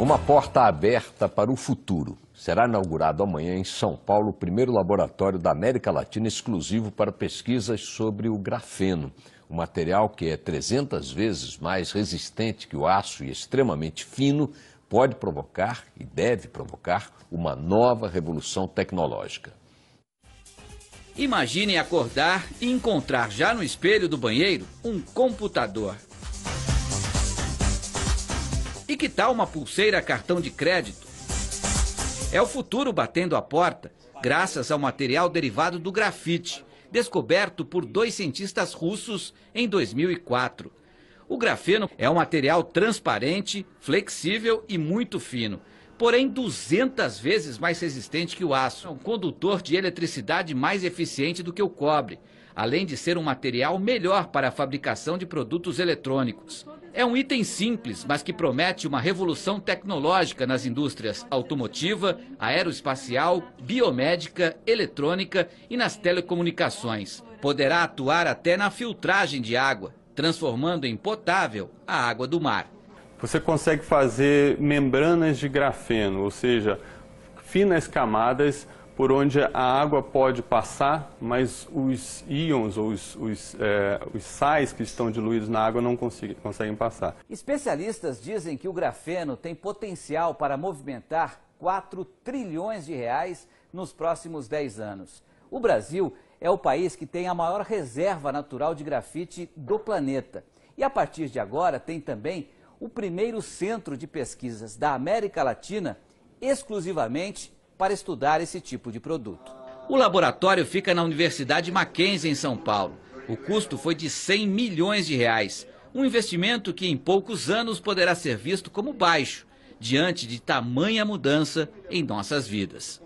Uma porta aberta para o futuro. Será inaugurado amanhã em São Paulo o primeiro laboratório da América Latina exclusivo para pesquisas sobre o grafeno, um material que é 300 vezes mais resistente que o aço e extremamente fino, pode provocar e deve provocar uma nova revolução tecnológica. Imagine acordar e encontrar já no espelho do banheiro um computador e que tal uma pulseira cartão de crédito? É o futuro batendo a porta, graças ao material derivado do grafite, descoberto por dois cientistas russos em 2004. O grafeno é um material transparente, flexível e muito fino, porém 200 vezes mais resistente que o aço. É um condutor de eletricidade mais eficiente do que o cobre além de ser um material melhor para a fabricação de produtos eletrônicos. É um item simples, mas que promete uma revolução tecnológica nas indústrias automotiva, aeroespacial, biomédica, eletrônica e nas telecomunicações. Poderá atuar até na filtragem de água, transformando em potável a água do mar. Você consegue fazer membranas de grafeno, ou seja, finas camadas por onde a água pode passar, mas os íons ou os, os, é, os sais que estão diluídos na água não conseguem, conseguem passar. Especialistas dizem que o grafeno tem potencial para movimentar 4 trilhões de reais nos próximos 10 anos. O Brasil é o país que tem a maior reserva natural de grafite do planeta. E a partir de agora tem também o primeiro centro de pesquisas da América Latina exclusivamente para estudar esse tipo de produto. O laboratório fica na Universidade Mackenzie, em São Paulo. O custo foi de 100 milhões de reais. Um investimento que em poucos anos poderá ser visto como baixo, diante de tamanha mudança em nossas vidas.